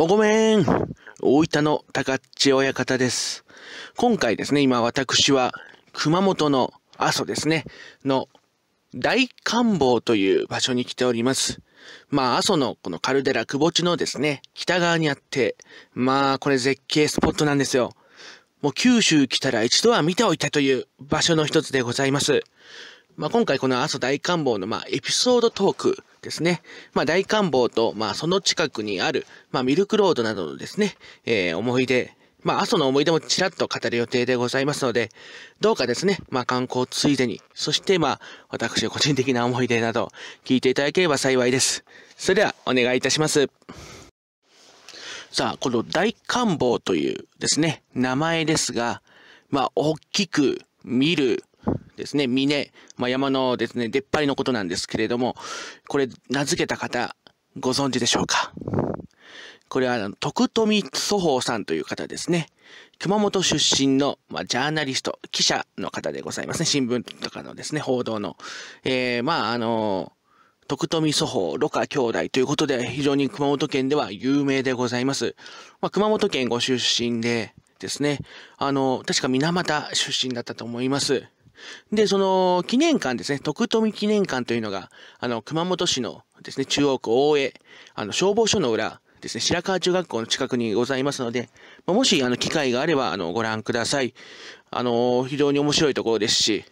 おごめん大分の高っち親方です。今回ですね、今私は熊本の阿蘇ですね、の大官房という場所に来ております。まあ、阿蘇のこのカルデラ窪地のですね、北側にあって、まあ、これ絶景スポットなんですよ。もう九州来たら一度は見ておいたという場所の一つでございます。まあ、今回この阿蘇大官房の、まあ、エピソードトークですね。まあ、大官房と、まあ、その近くにある、まあ、ミルクロードなどのですね、えー、思い出、まあ、阿蘇の思い出もちらっと語る予定でございますので、どうかですね、まあ、観光ついでに、そして、まあ、私個人的な思い出など、聞いていただければ幸いです。それでは、お願いいたします。さあ、この大官房というですね、名前ですが、まあ、大きく見る、ですね、峰、まあ、山のですね、出っ張りのことなんですけれども、これ、名付けた方、ご存知でしょうかこれは、徳富祖法さんという方ですね。熊本出身の、まあ、ジャーナリスト、記者の方でございますね。新聞とかのですね、報道の。えー、まあ、あの徳富祖法、ロカ兄弟ということで、非常に熊本県では有名でございます。まあ、熊本県ご出身でですね、あの、確か水俣出身だったと思います。で、その記念館ですね、徳富記念館というのが、あの、熊本市のですね、中央区大江、あの、消防署の裏ですね、白川中学校の近くにございますので、まもし、あの、機会があれば、あの、ご覧ください。あの、非常に面白いところですし、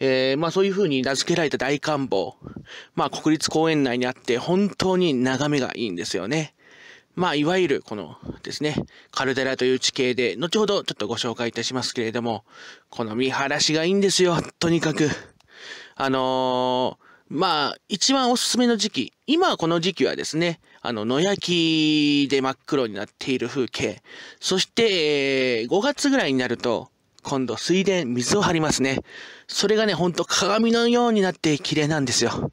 えー、まあそういうふうに名付けられた大官房、まあ国立公園内にあって本当に眺めがいいんですよね。まあ、いわゆるこのですね、カルデラという地形で、後ほどちょっとご紹介いたしますけれども、この見晴らしがいいんですよ、とにかく。あのー、まあ、一番おすすめの時期、今この時期はですね、あの、野焼きで真っ黒になっている風景、そして、え5月ぐらいになると、今度水田、水を張りますね。それがね、ほんと鏡のようになって綺麗なんですよ。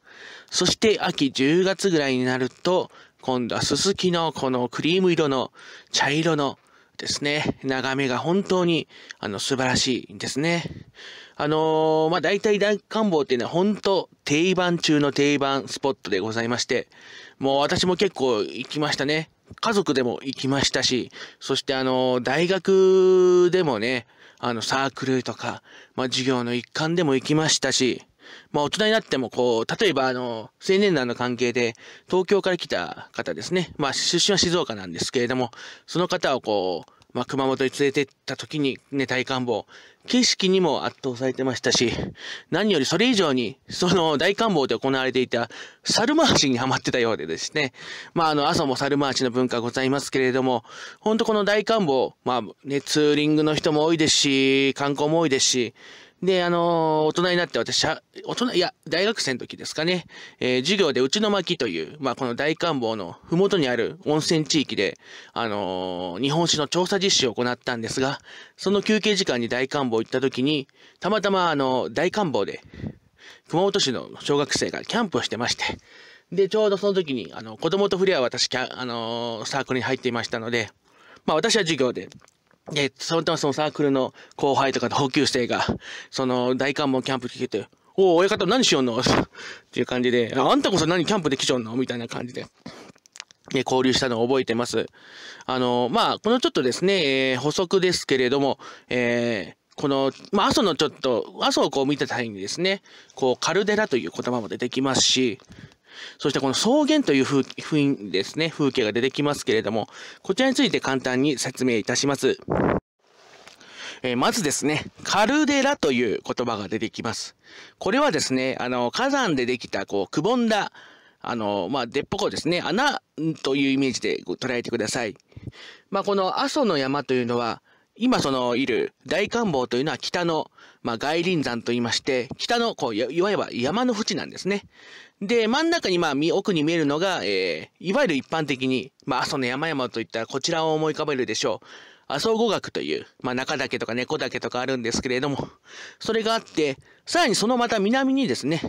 そして秋10月ぐらいになると、今度はススキのこのクリーム色の茶色のですね、眺めが本当にあの素晴らしいんですね。あのー、まあ、大体大観望っていうのは本当定番中の定番スポットでございまして、もう私も結構行きましたね。家族でも行きましたし、そしてあのー、大学でもね、あのサークルとか、まあ、授業の一環でも行きましたし、まあ、大人になっても、こう、例えば、あの、青年団の関係で、東京から来た方ですね。まあ、出身は静岡なんですけれども、その方をこう、まあ、熊本に連れてった時に、ね、大観望、景色にも圧倒されてましたし、何よりそれ以上に、その大観望で行われていた猿回しにハマってたようでですね。まあ、あの、朝も猿回しの文化ございますけれども、ほんとこの大観望、まあ、ね、ツーリングの人も多いですし、観光も多いですし、で、あのー、大人になって私は、大人、いや、大学生の時ですかね、えー、授業で内の巻という、まあ、この大観望の麓にある温泉地域で、あのー、日本史の調査実施を行ったんですが、その休憩時間に大観望行った時に、たまたま、あの大観望で、熊本市の小学生がキャンプをしてまして、で、ちょうどその時に、あの、子供と触れ合う私、あのー、サークルに入っていましたので、まあ私は授業で、で、そまたまそのサークルの後輩とか補給生が、その大観門キャンプ聞けて、おお、親方何しよんの っていう感じで、あんたこそ何キャンプで来ちょんのみたいな感じで。で、交流したのを覚えてます。あの、まあ、このちょっとですね、えー、補足ですけれども、えー、この、まあ、阿蘇のちょっと、阿蘇をこう見た際にですね、こう、カルデラという言葉も出てきますし、そしてこの草原という風ですね、風景が出てきますけれども、こちらについて簡単に説明いたします。えー、まずですね、カルデラという言葉が出てきます。これはですね、あの、火山でできた、こう、くぼんだ、あの、まあ、でっぽこですね、穴というイメージで捉えてください。まあ、この阿蘇の山というのは、今そのいる大観峰というのは北の、まあ、外輪山と言いまして、北のこういわゆる山の淵なんですね。で、真ん中に、まあ、奥に見えるのが、えー、いわゆる一般的に、まあ、阿蘇の山々といったらこちらを思い浮かべるでしょう。阿蘇語学という、まあ、中岳とか猫岳とかあるんですけれども、それがあって、さらにそのまた南にですね、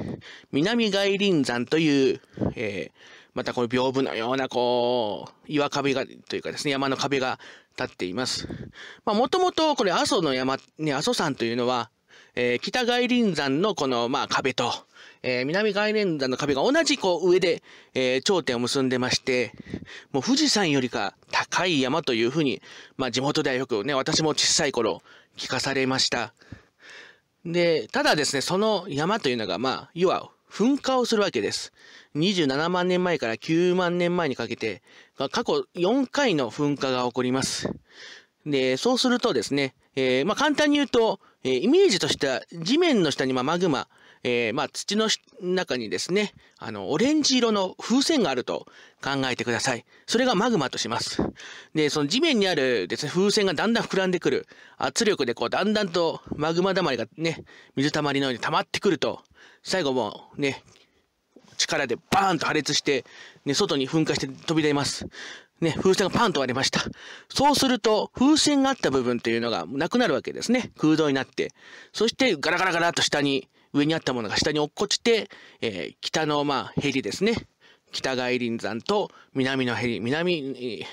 南外輪山という、えー、またこの屏風のような、こう、岩壁が、というかですね、山の壁が立っています。まあ、もともとこれ阿蘇の山、ね、阿蘇山というのは、えー、北外輪山のこの、まあ、壁と、えー、南外林山の壁が同じこう上で、えー、頂点を結んでまして、もう富士山よりか高い山というふうに、まあ地元ではよくね、私も小さい頃聞かされました。で、ただですね、その山というのが、まあ、要は噴火をするわけです。27万年前から9万年前にかけて、過去4回の噴火が起こります。で、そうするとですね、えー、まあ簡単に言うと、えー、イメージとしては地面の下にマグマ、えー、ま土の中にですね、あの、オレンジ色の風船があると考えてください。それがマグマとします。で、その地面にあるですね、風船がだんだん膨らんでくる。圧力でこう、だんだんとマグマだまりがね、水たまりのように溜まってくると、最後もね、力でバーンと破裂して、ね、外に噴火して飛び出ます。ね、風船がパンと割れました。そうすると、風船があった部分というのがなくなるわけですね。空洞になって。そして、ガラガラガラッと下に、上にあったものが下に落っこちて、えー、北の、まあ、ヘリですね。北外輪山と南のヘリ、南、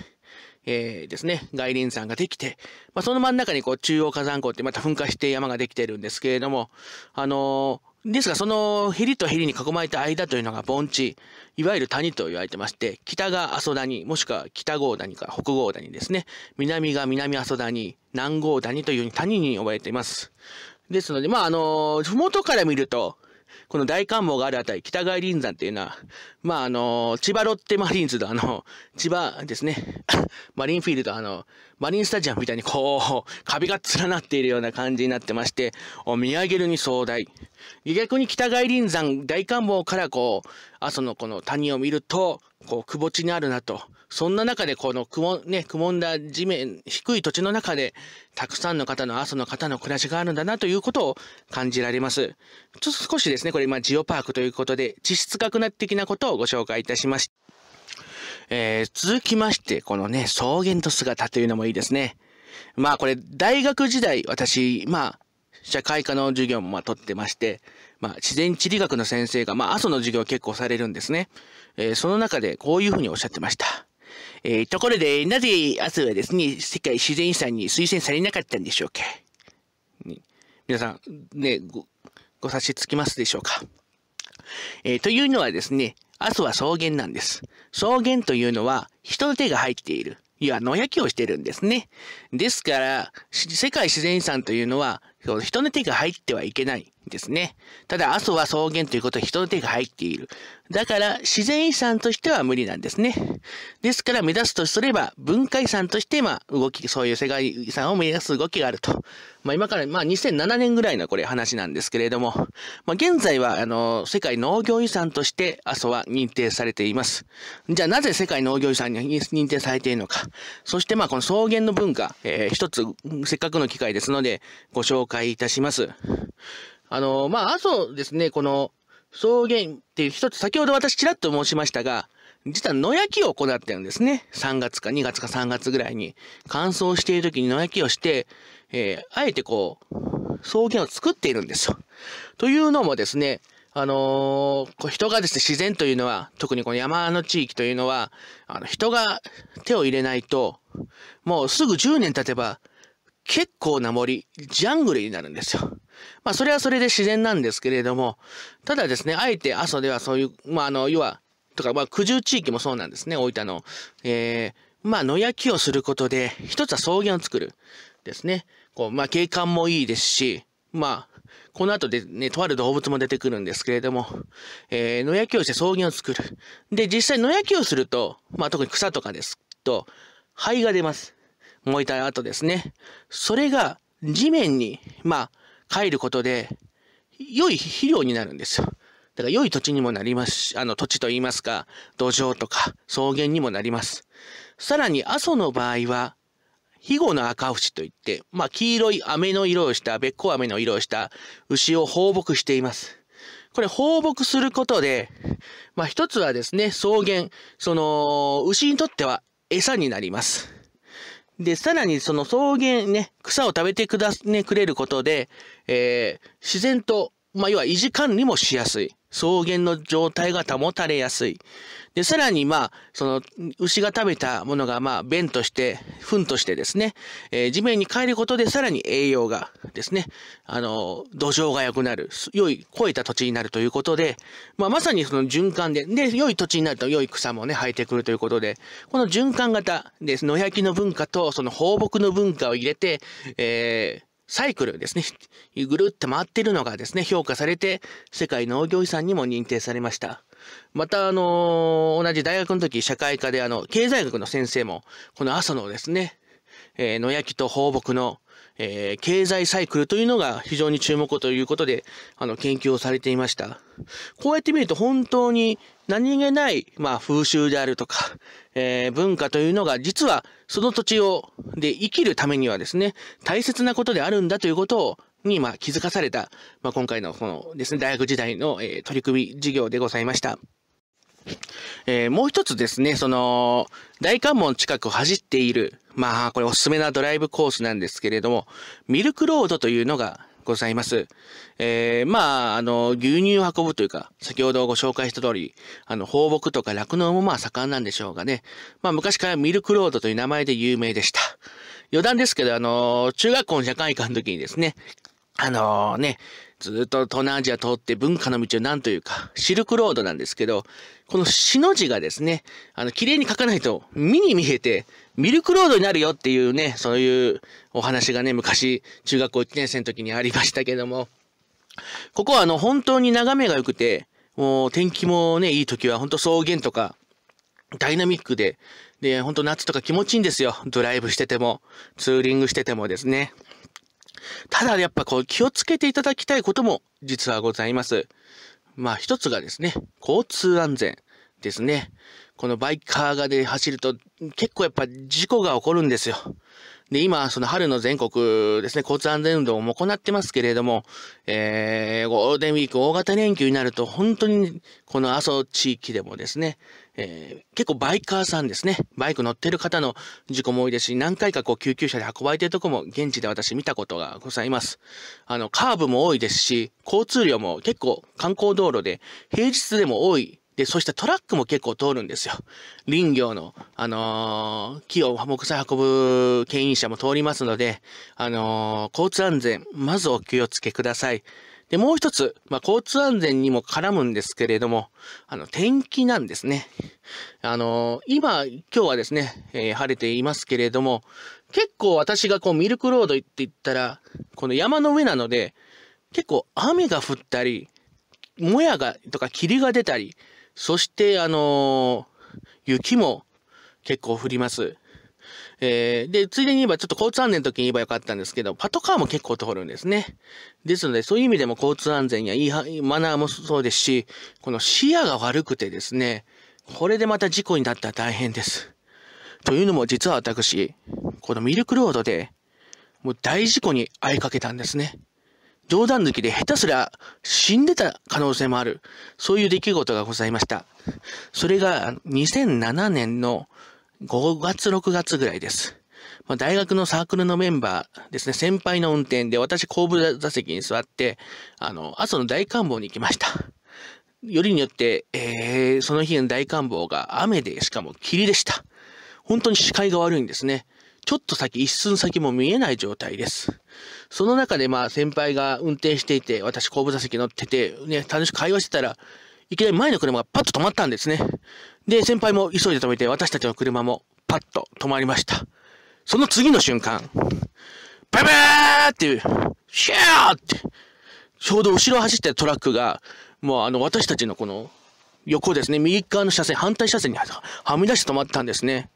えー、ですね、外輪山ができて、まあ、その真ん中にこう中央火山口ってまた噴火して山ができてるんですけれども、あのーですが、そのヘリとヘリに囲まれた間というのが盆地、いわゆる谷と言われてまして、北が阿蘇谷、もしくは北郷谷か北郷谷ですね、南が南阿蘇谷、南郷谷という谷に呼ばれています。ですので、まあ、あの、麓から見ると、この大観望があるあたり、北外林山っていうのは、まあ、あの、千葉ロッテマリーンズとあの、千葉ですね、マリンフィールド、あの、マリンスタジアムみたいにこう、壁が連なっているような感じになってまして、見上げるに壮大。逆に北外林山大観望からこう、阿蘇のこの谷を見ると、こう、ぼ地にあるなと。そんな中で、この、くも、ね、くもんだ地面、低い土地の中で、たくさんの方の、阿蘇の方の暮らしがあるんだなということを感じられます。ちょっと少しですね、これ、今ジオパークということで、地質学的なことををご紹介いたしました。えー、続きまして、このね、草原と姿というのもいいですね。まあこれ、大学時代、私、まあ、社会科の授業もまあ取ってまして、まあ自然地理学の先生が、まあ阿蘇の授業結構されるんですね。えー、その中でこういうふうにおっしゃってました。えー、ところで、なぜ阿蘇はですね、世界自然遺産に推薦されなかったんでしょうか、皆さん、ね、ご、ご察しつきますでしょうかえー、というのはですね、阿蘇は草原なんです。草原というのは人の手が入っている。いや、野焼きをしてるんですね。ですから、世界自然遺産というのは、人の手が入ってはいけない。ですね。ただ、阿蘇は草原ということは人の手が入っている。だから、自然遺産としては無理なんですね。ですから、目指すとすれば、文化遺産として、まあ、動き、そういう世界遺産を目指す動きがあると。まあ、今から、まあ、2007年ぐらいのこれ話なんですけれども、まあ、現在は、あの、世界農業遺産として、阿蘇は認定されています。じゃあ、なぜ世界農業遺産に認定されているのか。そして、まあ、この草原の文化、えー、一つ、せっかくの機会ですので、ご紹介いたします。あの、まあ、阿蘇ですね、この草原っていう一つ、先ほど私ちらっと申しましたが、実は野焼きを行ってるんですね。3月か2月か3月ぐらいに。乾燥している時に野焼きをして、えー、あえてこう、草原を作っているんですよ。というのもですね、あのー、人がですね、自然というのは、特にこの山の地域というのは、あの人が手を入れないと、もうすぐ10年経てば結構な森、ジャングルになるんですよ。まあ、それはそれで自然なんですけれども、ただですね、あえて阿蘇ではそういう、まあ、あの、要は、とか、まあ、苦渋地域もそうなんですね、大分の。えー、まあ、野焼きをすることで、一つは草原を作る。ですね。こう、まあ、景観もいいですし、まあ、この後でね、とある動物も出てくるんですけれども、えー、野焼きをして草原を作る。で、実際野焼きをすると、まあ、特に草とかですと、灰が出ます。燃えた後ですね。それが地面に、まあ、帰ることで、良い肥料になるんですよ。だから良い土地にもなりますし、あの土地といいますか、土壌とか草原にもなります。さらに阿蘇の場合は、肥後の赤節といって、まあ黄色い飴の色をした、べっこう飴の色をした牛を放牧しています。これ放牧することで、まあ一つはですね、草原、その牛にとっては餌になります。で、さらにその草原ね、草を食べてくだ、ね、くれることで、えー、自然とまあ、要は維持管理もしやすい。草原の状態が保たれやすい。で、さらに、まあ、その、牛が食べたものが、まあ、便として、糞としてですね、えー、地面に帰ることで、さらに栄養がですね、あの、土壌が良くなる、良い、肥えた土地になるということで、まあ、まさにその循環で、で、良い土地になると良い草もね、生えてくるということで、この循環型です。野焼きの文化と、その放牧の文化を入れて、えー、サイクルですね、ぐるって回ってるのがですね、評価されて、世界農業遺産にも認定されました。また、あのー、同じ大学の時、社会科で、あの、経済学の先生も、この阿蘇のですね、えー、野焼きと放牧の、えー、経済サイクルというのが非常に注目ということで、あの、研究をされていました。こうやって見ると本当に何気ない、まあ、風習であるとか、えー、文化というのが実はその土地を、で生きるためにはですね、大切なことであるんだということをに、まあ、気づかされた、まあ、今回のこのですね、大学時代の、えー、取り組み事業でございました。えー、もう一つですね、その、大関門近くを走っている、まあ、これおすすめなドライブコースなんですけれども、ミルクロードというのがございます。えー、まあ、あの、牛乳を運ぶというか、先ほどご紹介した通り、あの、放牧とか酪農もまあ盛んなんでしょうがね。まあ、昔からミルクロードという名前で有名でした。余談ですけど、あの、中学校の社会科の時にですね、あのー、ね、ずっと東南アジア通って文化の道を何というか、シルクロードなんですけど、このしの字がですね、あの、綺麗に書かないと、見に見えて、ミルクロードになるよっていうね、そういうお話がね、昔、中学校1年生の時にありましたけども、ここはあの、本当に眺めが良くて、もう天気もね、いい時は本当草原とか、ダイナミックで、で、本当夏とか気持ちいいんですよ。ドライブしてても、ツーリングしててもですね。ただやっぱこう気をつけていただきたいことも実はございます。まあ一つがですね、交通安全ですね。このバイカーがで走ると結構やっぱ事故が起こるんですよ。で、今、その春の全国ですね、交通安全運動も行ってますけれども、えー、ゴールデンウィーク大型連休になると本当にこの阿蘇地域でもですね、えー、結構バイカーさんですね。バイク乗ってる方の事故も多いですし、何回かこう救急車で運ばれてるとこも現地で私見たことがございます。あの、カーブも多いですし、交通量も結構観光道路で平日でも多い。で、そしてトラックも結構通るんですよ。林業の、あのー、木を木材運ぶ牽引車も通りますので、あのー、交通安全、まずお気をつけください。で、もう一つ、まあ、交通安全にも絡むんですけれども、あの、天気なんですね。あの今、今日はですね、えー、晴れていますけれども、結構私がこう、ミルクロード行って行ったら、この山の上なので、結構雨が降ったり、もやが、とか霧が出たり、そして、あのー、雪も結構降ります。えー、で、ついでに言えば、ちょっと交通安全の時に言えばよかったんですけど、パトカーも結構通るんですね。ですので、そういう意味でも交通安全やいいマナーもそうですし、この視野が悪くてですね、これでまた事故になったら大変です。というのも実は私、このミルクロードで、もう大事故に遭いかけたんですね。冗談抜きで下手すら死んでた可能性もある。そういう出来事がございました。それが2007年の5月、6月ぐらいです。まあ、大学のサークルのメンバーですね、先輩の運転で、私後部座席に座って、あの、阿蘇の大観望に行きました。よりによって、えー、その日の大観望が雨で、しかも霧でした。本当に視界が悪いんですね。ちょっと先、一寸先も見えない状態です。その中でまあ先輩が運転していて、私後部座席乗ってて、ね、楽しく会話してたら、いきなり前の車がパッと止まったんですね。で、先輩も急いで止めて、私たちの車もパッと止まりました。その次の瞬間、ペペーっていう、シャーって、ちょうど後ろ走ってたトラックが、もうあの私たちのこの横ですね、右側の車線、反対車線にはみ出して止まったんですね。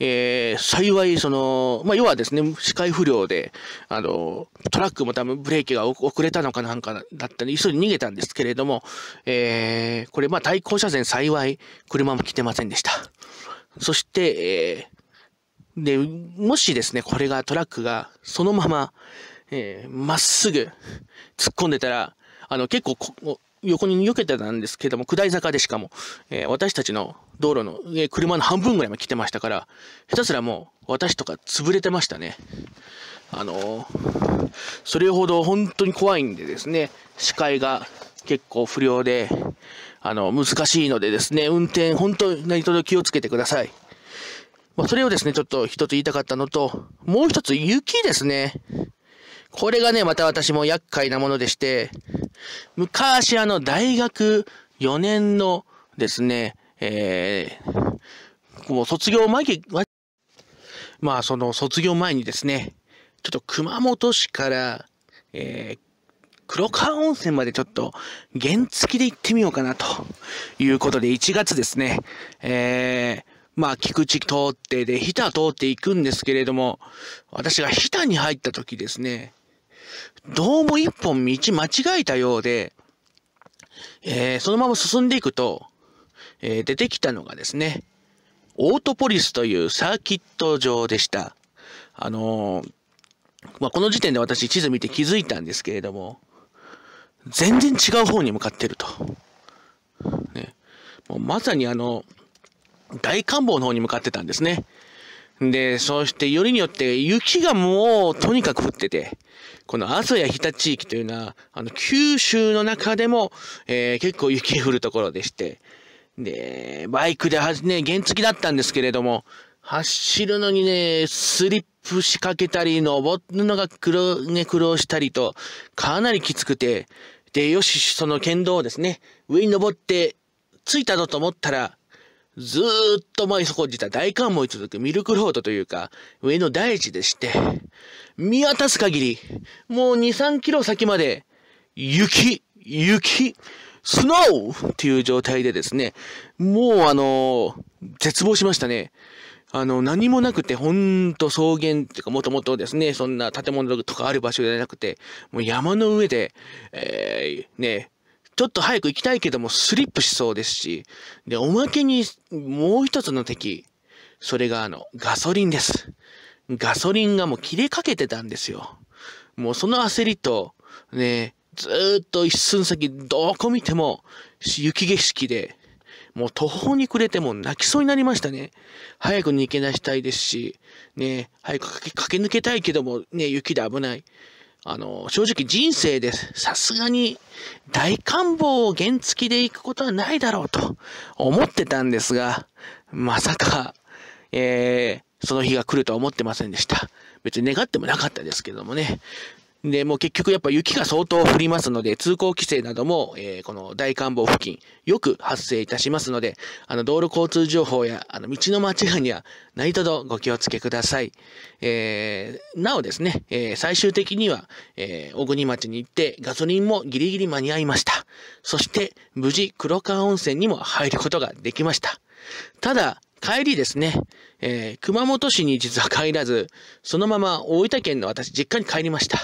えー、幸い、その、まあ、要はですね、視界不良で、あの、トラックも多分ブレーキが遅れたのかなんかだったで、急いで逃げたんですけれども、えー、これ、まあ、対向車線幸い、車も来てませんでした。そして、えー、で、もしですね、これがトラックがそのまま、えー、まっすぐ突っ込んでたら、あの、結構こ、横に避けてたんですけども、下り坂でしかも、えー、私たちの道路の、えー、車の半分ぐらいまで来てましたから、下手すらもう私とか潰れてましたね。あのー、それほど本当に怖いんでですね、視界が結構不良で、あの、難しいのでですね、運転本当に何とぞ気をつけてください。まあ、それをですね、ちょっと一つ言いたかったのと、もう一つ雪ですね。これがね、また私も厄介なものでして、昔あの大学4年のですね、えー、もう卒業前、まあその卒業前にですね、ちょっと熊本市から、えー、黒川温泉までちょっと原付で行ってみようかなということで1月ですね、えー、まあ菊池通ってで、日田通って行くんですけれども、私が日田に入った時ですね、どうも一本道間違えたようで、えー、そのまま進んでいくと、えー、出てきたのがですね、オートポリスというサーキット場でした。あのー、まあ、この時点で私地図見て気づいたんですけれども、全然違う方に向かってると。ね、もうまさにあの、大官房の方に向かってたんですね。で、そしてよりによって雪がもうとにかく降ってて、この阿蘇や日田地域というのは、あの、九州の中でも、えー、結構雪降るところでして、で、バイクではね、原付だったんですけれども、走るのにね、スリップ仕掛けたり、登るのが苦労、ね、苦労したりと、かなりきつくて、で、よし、その剣道をですね、上に登って、着いたぞと思ったら、ずっと前そこいた大寒も続くミルクロードというか、上の大地でして、見渡す限り、もう2、3キロ先まで、雪、雪、スノーっていう状態でですね、もうあのー、絶望しましたね。あの、何もなくて、ほんと草原っていうか、もともとですね、そんな建物とかある場所じゃなくて、もう山の上で、えー、ね、ちょっと早く行きたいけどもスリップしそうですし、で、おまけにもう一つの敵、それがあの、ガソリンです。ガソリンがもう切れかけてたんですよ。もうその焦りと、ね、ずっと一寸先、どこ見ても雪景色で、もう途方に暮れても泣きそうになりましたね。早く逃げ出したいですし、ね、早く駆け抜けたいけども、ね、雪で危ない。あの、正直人生でさすがに大官房を原付きで行くことはないだろうと思ってたんですが、まさか、えー、その日が来るとは思ってませんでした。別に願ってもなかったですけどもね。で、もう結局やっぱ雪が相当降りますので、通行規制なども、えー、この大観望付近、よく発生いたしますので、あの、道路交通情報や、あの、道の間違いには、何卒ご気をつけください。えー、なおですね、えー、最終的には、え小国町に行って、ガソリンもギリギリ間に合いました。そして、無事、黒川温泉にも入ることができました。ただ、帰りですね、えー、熊本市に実は帰らず、そのまま大分県の私、実家に帰りました。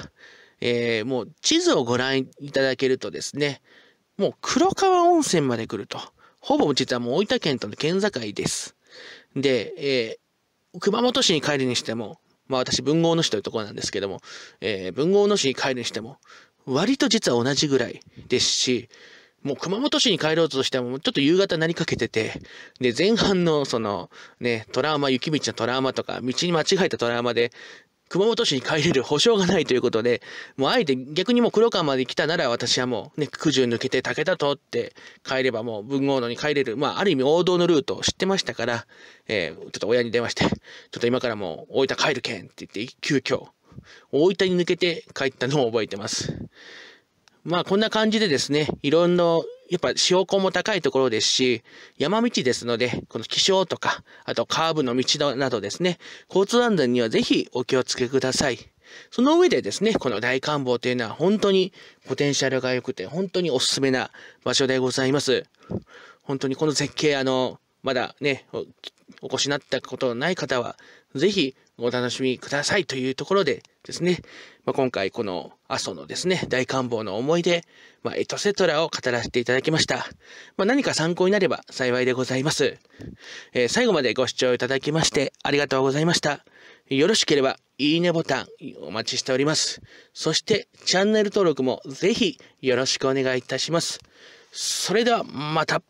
えー、もう地図をご覧いただけるとですね、もう黒川温泉まで来ると、ほぼ実はもう大分県との県境です。で、えー、熊本市に帰るにしても、まあ私、文豪野市というところなんですけども、えー、文豪野市に帰るにしても、割と実は同じぐらいですし、もう熊本市に帰ろうとしても、ちょっと夕方なりかけてて、で、前半のその、ね、トラウマ、雪道のトラウマとか、道に間違えたトラウマで、熊本市に帰れる保証がないということで、もうあえて逆にもう黒川まで来たなら私はもうね、九十抜けて武田通って帰ればもう文豪野に帰れる、まあある意味王道のルートを知ってましたから、えー、ちょっと親に電話して、ちょっと今からもう大分帰るけんって言って、急遽、大分に抜けて帰ったのを覚えてます。まあこんな感じでですね、いろんな、やっぱ標高も高いところですし、山道ですので、この気象とか、あとカーブの道などですね、交通安全にはぜひお気をつけください。その上でですね、この大観望というのは本当にポテンシャルが良くて、本当におすすめな場所でございます。本当にこの絶景、あの、まだね、お越しになったことのない方は、ぜひお楽しみくださいというところでですね、まあ、今回この阿蘇のですね、大官房の思い出、まあ、エトセトラを語らせていただきました。まあ、何か参考になれば幸いでございます、えー、最後までご視聴いただきましてありがとうございました。よろしければ、いいねボタンお待ちしております。そして、チャンネル登録もぜひよろしくお願いいたします。それでは、また。